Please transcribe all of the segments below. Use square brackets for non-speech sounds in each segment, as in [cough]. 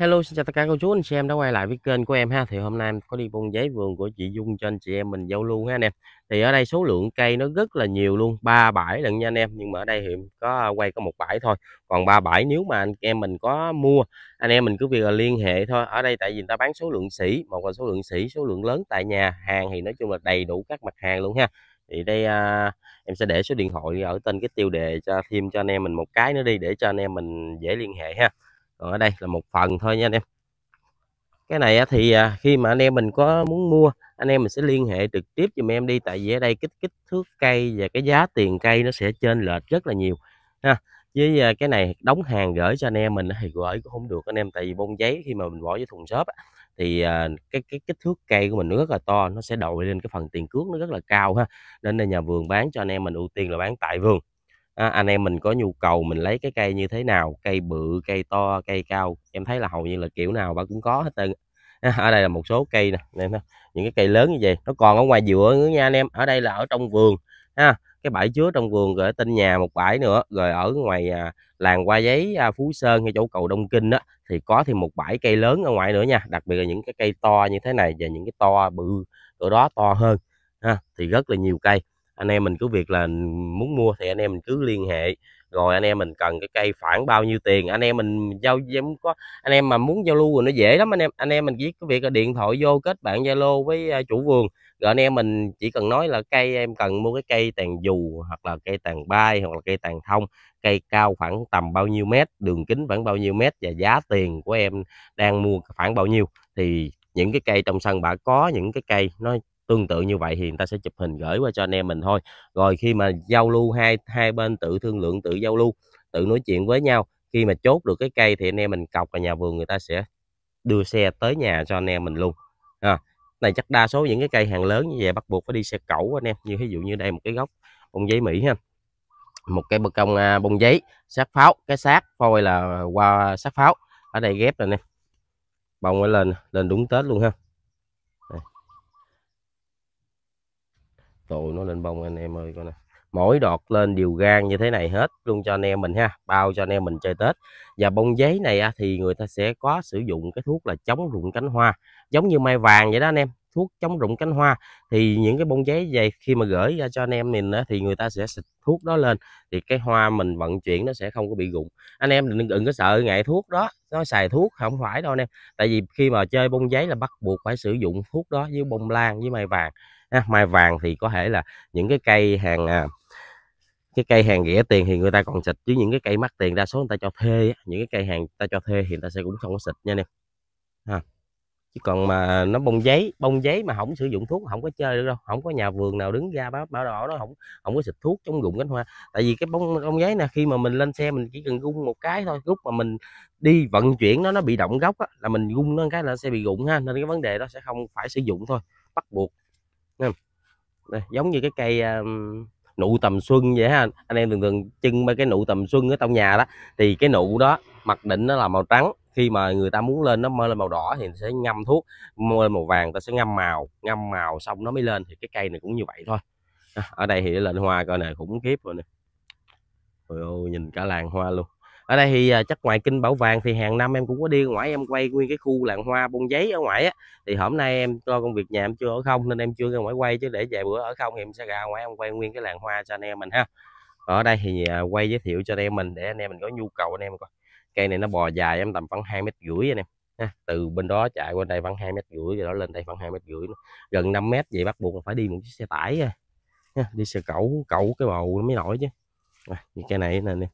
Hello xin chào tất cả cô chú anh chị em đã quay lại với kênh của em ha thì hôm nay em có đi bông giấy vườn của chị Dung cho anh chị em mình giao lưu ha anh em thì ở đây số lượng cây nó rất là nhiều luôn ba bãi lần nha anh em nhưng mà ở đây hiện có à, quay có một bãi thôi còn ba bãi nếu mà anh em mình có mua anh em mình cứ việc là liên hệ thôi ở đây tại vì người ta bán số lượng sỉ một là số lượng sỉ số lượng lớn tại nhà hàng thì nói chung là đầy đủ các mặt hàng luôn ha thì đây à, em sẽ để số điện thoại ở tên cái tiêu đề cho thêm cho anh em mình một cái nữa đi để cho anh em mình dễ liên hệ ha còn ở đây là một phần thôi nha anh em cái này thì à, khi mà anh em mình có muốn mua anh em mình sẽ liên hệ trực tiếp dùm em đi tại vì ở đây kích kích thước cây và cái giá tiền cây nó sẽ chênh lệch rất là nhiều ha với à, cái này đóng hàng gửi cho anh em mình thì gửi cũng không được anh em tại vì bông giấy khi mà mình bỏ với thùng xốp thì à, cái cái kích thước cây của mình nó rất là to nó sẽ đội lên cái phần tiền cước nó rất là cao ha nên là nhà vườn bán cho anh em mình ưu tiên là bán tại vườn à, anh em mình có nhu cầu mình lấy cái cây như thế nào cây bự cây to cây cao em thấy là hầu như là kiểu nào bà cũng có hết trơn [laughs] ở đây là một số cây nè những cái cây lớn như vậy nó còn ở ngoài dựa nữa nha anh em ở đây là ở trong vườn ha cái bãi chứa trong vườn rồi ở tên nhà một bãi nữa rồi ở ngoài à, làng qua giấy à, phú sơn hay chỗ cầu đông kinh đó thì có thêm một bãi cây lớn ở ngoài nữa nha đặc biệt là những cái cây to như thế này và những cái to bự ở đó to hơn ha thì rất là nhiều cây anh em mình cứ việc là muốn mua thì anh em mình cứ liên hệ rồi anh em mình cần cái cây khoảng bao nhiêu tiền anh em mình giao giống có anh em mà muốn giao lưu rồi nó dễ lắm anh em anh em mình chỉ có việc là điện thoại vô kết bạn zalo với à, chủ vườn rồi anh em mình chỉ cần nói là cây em cần mua cái cây tàn dù hoặc là cây tàn bay hoặc là cây tàn thông cây cao khoảng tầm bao nhiêu mét đường kính khoảng bao nhiêu mét và giá tiền của em đang mua khoảng bao nhiêu thì những cái cây trong sân bà có những cái cây nó tương tự như vậy thì người ta sẽ chụp hình gửi qua cho anh em mình thôi rồi khi mà giao lưu hai hai bên tự thương lượng tự giao lưu tự nói chuyện với nhau khi mà chốt được cái cây thì anh em mình cọc vào nhà vườn người ta sẽ đưa xe tới nhà cho anh em mình luôn à, này chắc đa số những cái cây hàng lớn như vậy bắt buộc phải đi xe cẩu anh em như ví dụ như đây một cái gốc bông giấy mỹ ha một cái bậc công à, bông giấy sát pháo cái xác phôi là qua sát pháo ở đây ghép rồi nè bông lên lên đúng tết luôn ha tụi nó lên bông anh em ơi coi nè mỗi đọt lên đều gan như thế này hết luôn cho anh em mình ha bao cho anh em mình chơi tết và bông giấy này thì người ta sẽ có sử dụng cái thuốc là chống rụng cánh hoa giống như mai vàng vậy đó anh em thuốc chống rụng cánh hoa thì những cái bông giấy vậy khi mà gửi ra cho anh em mình thì người ta sẽ xịt thuốc đó lên thì cái hoa mình vận chuyển nó sẽ không có bị rụng anh em đừng đừng có sợ ngại thuốc đó nó xài thuốc không phải đâu anh em tại vì khi mà chơi bông giấy là bắt buộc phải sử dụng thuốc đó với bông lan với mai vàng à, mai vàng thì có thể là những cái cây hàng à, cái cây hàng rẻ tiền thì người ta còn xịt chứ những cái cây mắc tiền đa số người ta cho thuê những cái cây hàng ta cho thuê thì người ta sẽ cũng không có xịt nha anh em à. chứ còn mà nó bông giấy bông giấy mà không sử dụng thuốc không có chơi được đâu không có nhà vườn nào đứng ra báo bảo đỏ nó không không có xịt thuốc chống rụng cánh hoa tại vì cái bông bông giấy nè khi mà mình lên xe mình chỉ cần gung một cái thôi lúc mà mình đi vận chuyển nó nó bị động gốc á, là mình gung nó cái là sẽ bị rụng ha nên cái vấn đề đó sẽ không phải sử dụng thôi bắt buộc Nè, giống như cái cây um, nụ tầm xuân vậy ha anh em thường thường trưng mấy cái nụ tầm xuân ở trong nhà đó thì cái nụ đó mặt đỉnh nó là màu trắng khi mà người ta muốn lên nó mới lên màu đỏ thì sẽ ngâm thuốc mua lên màu vàng ta sẽ ngâm màu ngâm màu xong nó mới lên thì cái cây này cũng như vậy thôi à, ở đây thì lên hoa coi này khủng khiếp rồi nè Ôi ôi nhìn cả làng hoa luôn ở đây thì à, chắc ngoài kinh bảo vàng thì hàng năm em cũng có đi ngoại em quay nguyên cái khu làng hoa bông giấy ở ngoài á thì hôm nay em do công việc nhà em chưa ở không nên em chưa ra ngoài quay chứ để vài bữa ở không thì em sẽ ra ngoài em quay nguyên cái làng hoa cho anh em mình ha ở đây thì à, quay giới thiệu cho anh em mình để anh em mình có nhu cầu anh em coi cây này nó bò dài em tầm khoảng hai mét rưỡi anh em ha. từ bên đó chạy qua đây khoảng hai mét rưỡi rồi đó lên đây khoảng hai mét rưỡi gần 5 mét vậy bắt buộc phải đi một chiếc xe tải ha. đi xe cẩu cẩu cái bầu nó mới nổi chứ à, cái này nè nè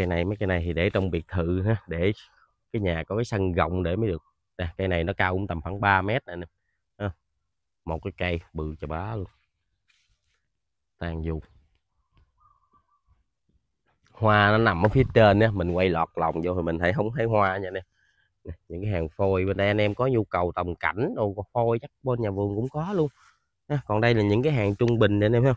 cây này mấy cây này thì để trong biệt thự ha để cái nhà có cái sân rộng để mới được nè cây này nó cao cũng tầm khoảng 3 mét này nè à, một cái cây bự cho bá luôn tàn dù hoa nó nằm ở phía trên nha mình quay lọt lòng vô thì mình thấy không thấy hoa nha nè những cái hàng phôi bên đây anh em có nhu cầu tầm cảnh đồ phôi chắc bên nhà vườn cũng có luôn nè, còn đây là những cái hàng trung bình nè anh em không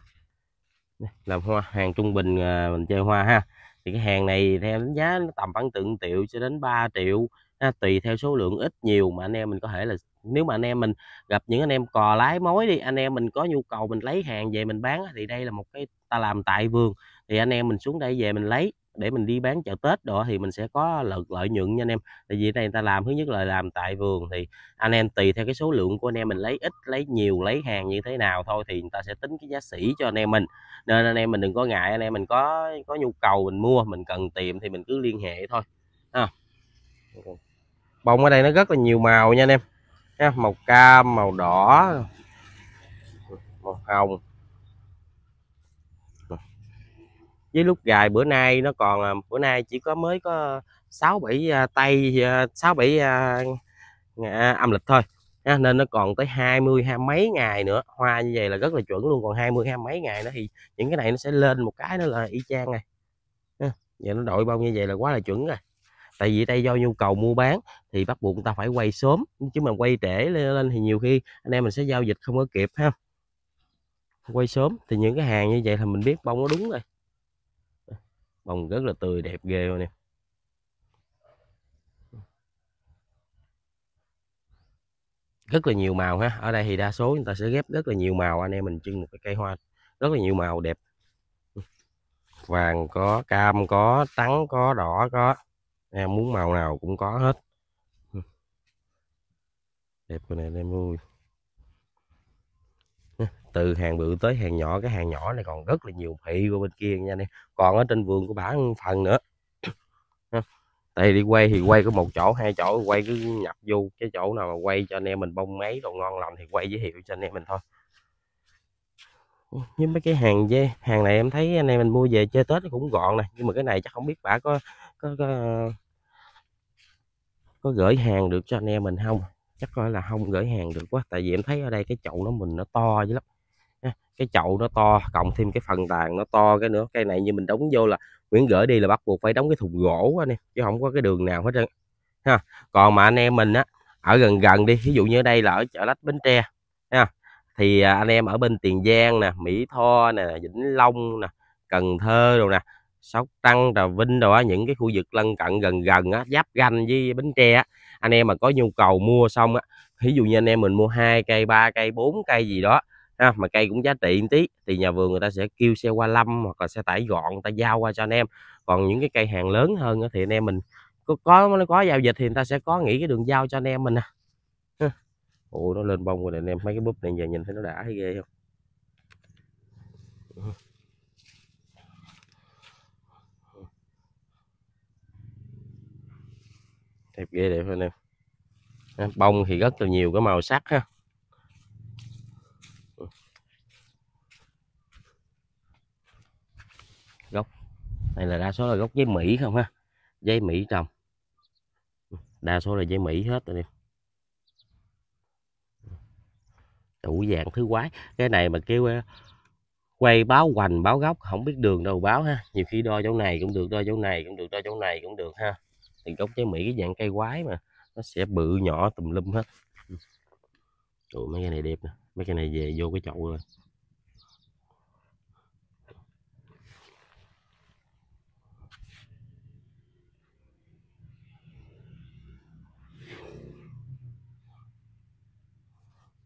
làm hoa hàng trung bình à, mình chơi hoa ha thì cái hàng này theo đánh giá nó tầm khoảng tượng triệu cho đến 3 triệu ha, tùy theo số lượng ít nhiều mà anh em mình có thể là nếu mà anh em mình gặp những anh em cò lái mối đi anh em mình có nhu cầu mình lấy hàng về mình bán thì đây là một cái ta làm tại vườn thì anh em mình xuống đây về mình lấy để mình đi bán chợ Tết đó thì mình sẽ có lợi, lợi nhuận nha anh em tại vì này người ta làm thứ nhất là làm tại vườn thì anh em tùy theo cái số lượng của anh em mình lấy ít lấy nhiều lấy hàng như thế nào thôi thì người ta sẽ tính cái giá sỉ cho anh em mình nên anh em mình đừng có ngại anh em mình có có nhu cầu mình mua mình cần tìm thì mình cứ liên hệ thôi à. bông ở đây nó rất là nhiều màu nha anh em màu cam màu đỏ màu hồng với lúc gài bữa nay nó còn à, bữa nay chỉ có mới có sáu bảy à, tay à, sáu bảy âm lịch thôi nên nó còn tới 20 hai mấy ngày nữa hoa như vậy là rất là chuẩn luôn còn 20 hai mấy ngày nữa thì những cái này nó sẽ lên một cái nữa là y chang này giờ nó đội bông như vậy là quá là chuẩn rồi tại vì đây do nhu cầu mua bán thì bắt buộc người ta phải quay sớm chứ mà quay trễ lên thì nhiều khi anh em mình sẽ giao dịch không có kịp ha quay sớm thì những cái hàng như vậy là mình biết bông nó đúng rồi bông rất là tươi đẹp ghê luôn em rất là nhiều màu ha ở đây thì đa số chúng ta sẽ ghép rất là nhiều màu anh em mình trưng một cái cây hoa rất là nhiều màu đẹp vàng có cam có trắng có đỏ có em muốn màu nào cũng có hết đẹp con này em vui từ hàng bự tới hàng nhỏ cái hàng nhỏ này còn rất là nhiều thị qua bên kia nha anh em còn ở trên vườn của bả phần nữa [coughs] tại đi quay thì quay có một chỗ hai chỗ quay cứ nhập vô cái chỗ nào mà quay cho anh em mình bông máy đồ ngon lành thì quay giới thiệu cho anh em mình thôi như mấy cái hàng dê hàng này em thấy anh em mình mua về chơi tết cũng gọn nè nhưng mà cái này chắc không biết bà có có có, có gửi hàng được cho anh em mình không chắc coi là không gửi hàng được quá tại vì em thấy ở đây cái chậu nó mình nó to dữ lắm cái chậu nó to cộng thêm cái phần tàn nó to cái nữa cây này như mình đóng vô là Nguyễn gửi đi là bắt buộc phải đóng cái thùng gỗ anh em chứ không có cái đường nào hết trơn ha còn mà anh em mình á ở gần gần đi ví dụ như ở đây là ở chợ lách bến tre ha thì à, anh em ở bên tiền giang nè mỹ tho nè vĩnh long nè cần thơ rồi nè sóc trăng trà vinh rồi á những cái khu vực lân cận gần gần á giáp ranh với bến tre á anh em mà có nhu cầu mua xong á ví dụ như anh em mình mua hai cây ba cây bốn cây gì đó ha, mà cây cũng giá trị một tí thì nhà vườn người ta sẽ kêu xe qua lâm hoặc là xe tải gọn người ta giao qua cho anh em còn những cái cây hàng lớn hơn thì anh em mình có có có giao dịch thì người ta sẽ có nghĩ cái đường giao cho anh em mình à. ủa nó lên bông rồi anh em mấy cái búp này giờ nhìn thấy nó đã hay ghê không đẹp ghê đẹp anh em bông thì rất là nhiều cái màu sắc ha đây là đa số là gốc dây mỹ không ha dây mỹ trồng đa số là dây mỹ hết rồi nè đủ dạng thứ quái cái này mà kêu ờ, quay báo hoành báo gốc không biết đường đâu báo ha nhiều khi đo chỗ này cũng được đo chỗ này cũng được đo chỗ này cũng được ha thì gốc dây mỹ cái dạng cây quái mà nó sẽ bự nhỏ tùm lum hết ừ. Ủa, mấy cái này đẹp nè mấy cái này về vô cái chậu rồi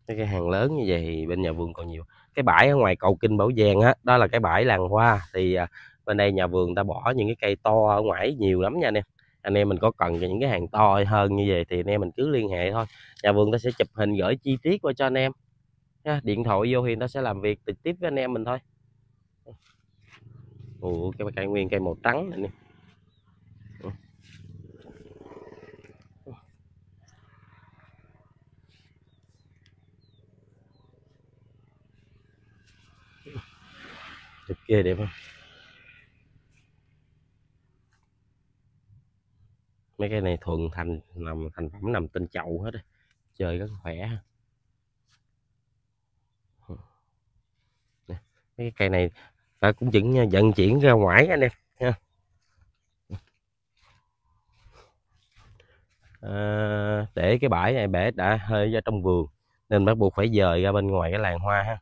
mấy cái hàng lớn như vậy thì bên nhà vườn còn nhiều cái bãi ở ngoài cầu kinh bảo giang á đó là cái bãi làng hoa thì à, bên đây nhà vườn ta bỏ những cái cây to ở ngoài nhiều lắm nha anh em anh em mình có cần những cái hàng to hơn như vậy thì anh em mình cứ liên hệ thôi nhà vườn ta sẽ chụp hình gửi chi tiết qua cho anh em nha, điện thoại vô thì ta sẽ làm việc trực tiếp với anh em mình thôi Ủa, cái cây nguyên cây màu trắng này nè đẹp kia đẹp không mấy cái này thuần thành nằm thành phẩm nằm tinh chậu hết trời rất khỏe mấy cái cây này ta cũng vẫn vận chuyển ra ngoài anh em ha à, để cái bãi này bể đã hơi ra trong vườn nên bắt buộc phải dời ra bên ngoài cái làng hoa ha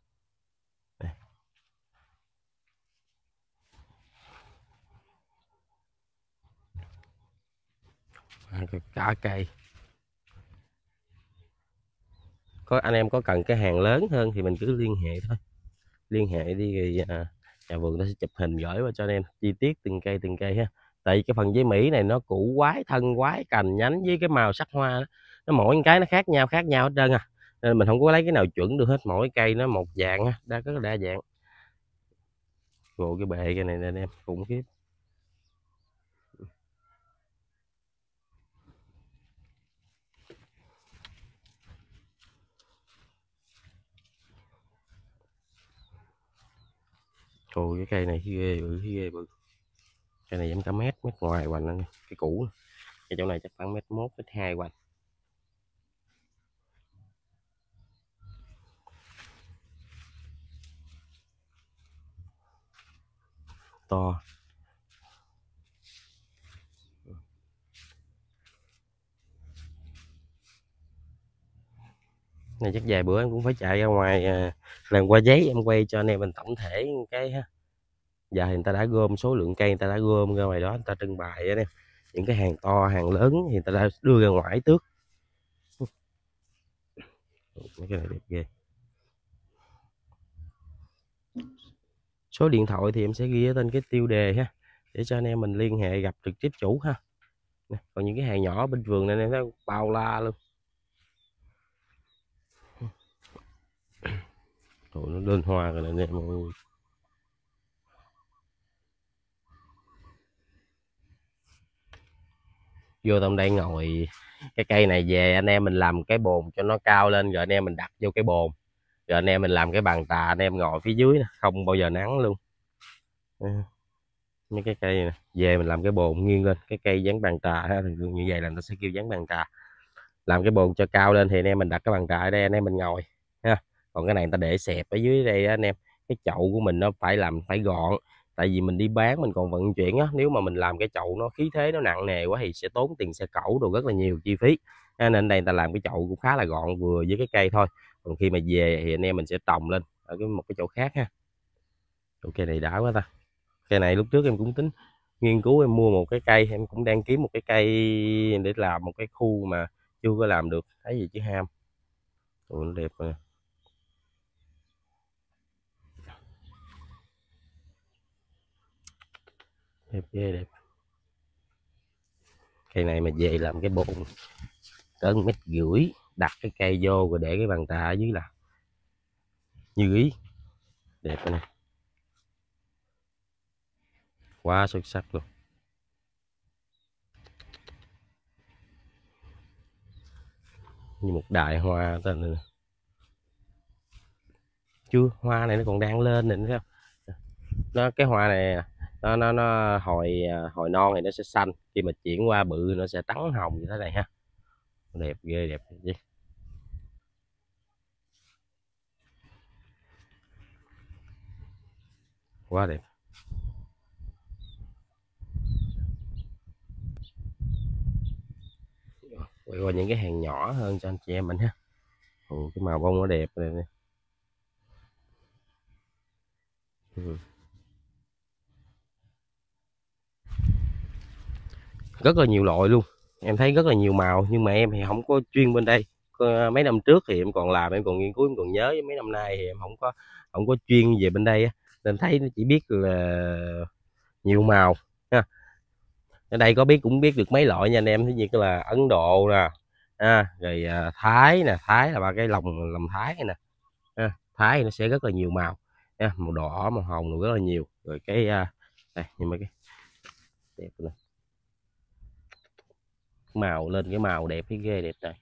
cả dạ, cây có anh em có cần cái hàng lớn hơn thì mình cứ liên hệ thôi liên hệ đi thì à, nhà vườn nó sẽ chụp hình gửi qua cho anh em chi tiết từng cây từng cây ha tại vì cái phần giấy mỹ này nó cũ, quái thân quái cành nhánh với cái màu sắc hoa đó. nó mỗi cái nó khác nhau khác nhau hết trơn à nên mình không có lấy cái nào chuẩn được hết mỗi cây nó một dạng ha đã rất là đa dạng ngộ cái bệ cái này nè anh em khủng khiếp Thôi cái cây này ghê bự ghê bự Cây này dám cả mét, mét ngoài hoành anh Cái cũ Cái chỗ này chắc khoảng mét 1, mét 2 hoành To này chắc vài bữa em cũng phải chạy ra ngoài à, làm qua giấy em quay cho anh em mình tổng thể cái ha giờ thì người ta đã gom số lượng cây người ta đã gom ra ngoài đó người ta trưng bày anh em những cái hàng to hàng lớn thì người ta đã đưa ra ngoài tước mấy cái này đẹp ghê số điện thoại thì em sẽ ghi ở tên cái tiêu đề ha để cho anh em mình liên hệ gặp trực tiếp chủ ha còn những cái hàng nhỏ bên vườn này em thấy bao la luôn Ủa, nó lên hoa rồi nè mọi người. vô trong đây ngồi cái cây này về anh em mình làm cái bồn cho nó cao lên rồi anh em mình đặt vô cái bồn rồi anh em mình làm cái bàn tà anh em ngồi phía dưới không bao giờ nắng luôn mấy cái cây này về mình làm cái bồn nghiêng lên cái cây dán bàn tà thì như vậy là nó sẽ kêu dán bàn tà làm cái bồn cho cao lên thì anh em mình đặt cái bàn tà ở đây anh em mình ngồi ha còn cái này người ta để xẹp ở dưới đây đó, anh em cái chậu của mình nó phải làm phải gọn tại vì mình đi bán mình còn vận chuyển á nếu mà mình làm cái chậu nó khí thế nó nặng nề quá thì sẽ tốn tiền xe cẩu đồ rất là nhiều chi phí nên đây ta làm cái chậu cũng khá là gọn vừa với cái cây thôi còn khi mà về thì anh em mình sẽ trồng lên ở cái một cái chỗ khác ha ok này đã quá ta cây này lúc trước em cũng tính nghiên cứu em mua một cái cây em cũng đang kiếm một cái cây để làm một cái khu mà chưa có làm được thấy gì chứ ham đẹp mà. đẹp ghê đẹp cây này mà về làm cái bồn cỡ mét rưỡi đặt cái cây vô rồi để cái bàn tạ ở dưới là như ý đẹp này quá xuất sắc luôn như một đại hoa tên này chưa hoa này nó còn đang lên này nữa không nó cái hoa này à nó nó nó hồi à, hồi non thì nó sẽ xanh khi mà chuyển qua bự nó sẽ trắng hồng như thế này ha đẹp ghê đẹp chứ quá đẹp quay qua những cái hàng nhỏ hơn cho anh chị em mình ha ừ, cái màu bông nó đẹp này nè ừ. rất là nhiều loại luôn em thấy rất là nhiều màu nhưng mà em thì không có chuyên bên đây mấy năm trước thì em còn làm em còn nghiên cứu em còn nhớ mấy năm nay thì em không có không có chuyên về bên đây nên thấy chỉ biết là nhiều màu ha ở đây có biết cũng biết được mấy loại nha anh em thứ nhất là ấn độ nè à, rồi à, thái nè thái là ba cái lòng lòng thái nè à, thái nó sẽ rất là nhiều màu à, màu đỏ màu hồng rất là nhiều rồi cái à, đây nhưng mà cái đẹp này màu lên cái màu đẹp cái ghê đẹp này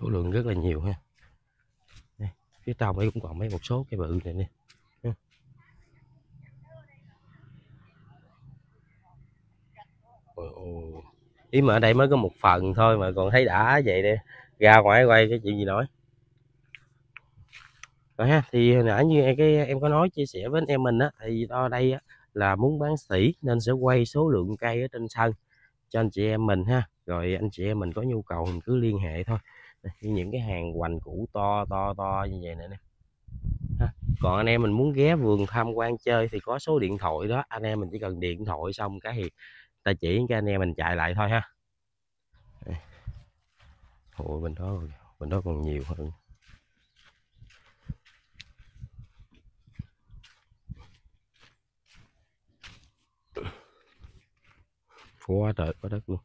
số lượng rất là nhiều ha đây, phía trong ấy cũng còn mấy một số cái bự này nè ý mà ở đây mới có một phần thôi mà còn thấy đã vậy đi ra ngoài quay cái chuyện gì nổi rồi ha thì hồi nãy như cái em có nói chia sẻ với anh em mình á thì ở đây á, là muốn bán sỉ nên sẽ quay số lượng cây ở trên sân cho anh chị em mình ha rồi anh chị em mình có nhu cầu mình cứ liên hệ thôi như những cái hàng hoành cũ to to to như vậy này nè còn anh em mình muốn ghé vườn tham quan chơi thì có số điện thoại đó anh em mình chỉ cần điện thoại xong cái thì ta chỉ cho anh em mình chạy lại thôi ha hộ bên đó bên đó còn nhiều hơn quá trời quá đất luôn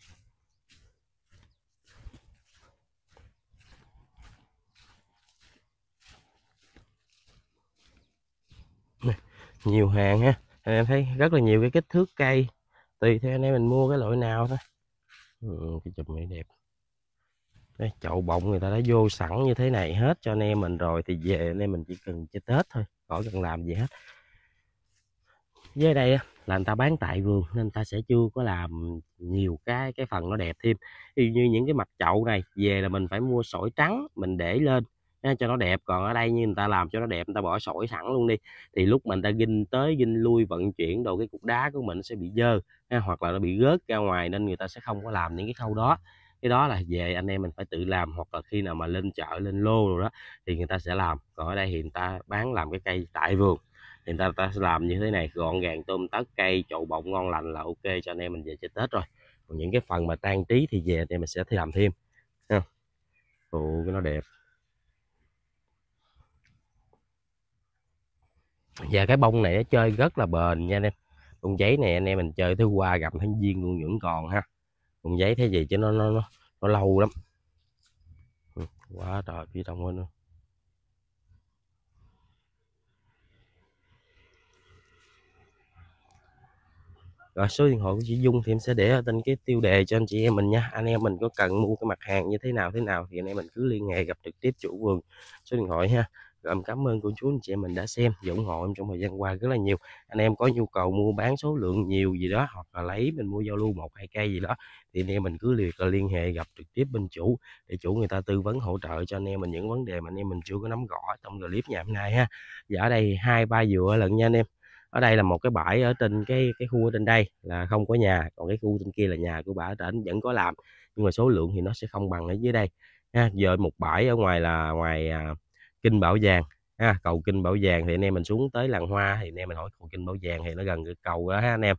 nhiều hàng ha anh em thấy rất là nhiều cái kích thước cây tùy theo anh em mình mua cái loại nào thôi ừ, cái chùm này đẹp đây chậu bọng người ta đã vô sẵn như thế này hết cho anh em mình rồi thì về anh em mình chỉ cần chơi tết thôi khỏi cần làm gì hết với đây là người ta bán tại vườn nên người ta sẽ chưa có làm nhiều cái cái phần nó đẹp thêm y như những cái mặt chậu này về là mình phải mua sỏi trắng mình để lên cho nó đẹp còn ở đây như người ta làm cho nó đẹp người ta bỏ sỏi sẵn luôn đi thì lúc mình ta ginh tới ginh lui vận chuyển đồ cái cục đá của mình nó sẽ bị dơ hoặc là nó bị rớt ra ngoài nên người ta sẽ không có làm những cái khâu đó cái đó là về anh em mình phải tự làm hoặc là khi nào mà lên chợ lên lô rồi đó thì người ta sẽ làm còn ở đây thì người ta bán làm cái cây tại vườn thì người ta, ta sẽ làm như thế này gọn gàng tôm tắt cây chậu bọng ngon lành là ok cho anh em mình về chơi tết rồi còn những cái phần mà trang trí thì về anh em mình sẽ làm thêm ha cái nó đẹp và cái bông này nó chơi rất là bền nha anh em bông giấy này anh em mình chơi thứ qua gặp thanh giêng luôn vẫn còn ha cuộn giấy thế gì chứ nó nó nó, nó lâu lắm ừ, quá trời phía trong hơn nữa rồi số điện thoại của chị Dung thì em sẽ để ở trên cái tiêu đề cho anh chị em mình nha anh em mình có cần mua cái mặt hàng như thế nào thế nào thì anh em mình cứ liên hệ gặp trực tiếp chủ vườn số điện thoại ha em cảm ơn cô chú anh chị mình đã xem và ủng hộ em trong thời gian qua rất là nhiều anh em có nhu cầu mua bán số lượng nhiều gì đó hoặc là lấy mình mua giao lưu một hai cây gì đó thì anh em mình cứ liệt là liên hệ gặp trực tiếp bên chủ để chủ người ta tư vấn hỗ trợ cho anh em mình những vấn đề mà anh em mình chưa có nắm rõ trong clip ngày hôm nay ha và ở đây hai ba dừa lận nha anh em ở đây là một cái bãi ở trên cái cái khu ở trên đây là không có nhà còn cái khu trên kia là nhà của bà ở tỉnh vẫn có làm nhưng mà số lượng thì nó sẽ không bằng ở dưới đây ha giờ một bãi ở ngoài là ngoài à, kinh bảo vàng ha, cầu kinh bảo vàng thì anh em mình xuống tới làng hoa thì anh em mình hỏi cầu kinh bảo vàng thì nó gần cái cầu đó ha anh em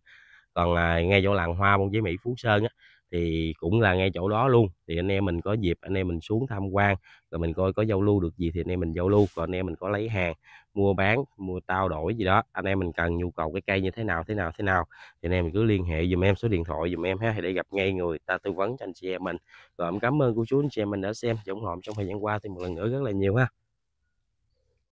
còn à, ngay chỗ làng hoa bông giấy mỹ phú sơn á, thì cũng là ngay chỗ đó luôn thì anh em mình có dịp anh em mình xuống tham quan rồi mình coi có giao lưu được gì thì anh em mình giao lưu còn anh em mình có lấy hàng mua bán mua tao đổi gì đó anh em mình cần nhu cầu cái cây như thế nào thế nào thế nào thì anh em mình cứ liên hệ dùm em số điện thoại dùm em ha để gặp ngay người ta tư vấn cho anh chị em mình rồi cảm ơn cô chú anh chị em mình đã xem và ủng hộ trong thời gian qua thì một lần nữa rất là nhiều ha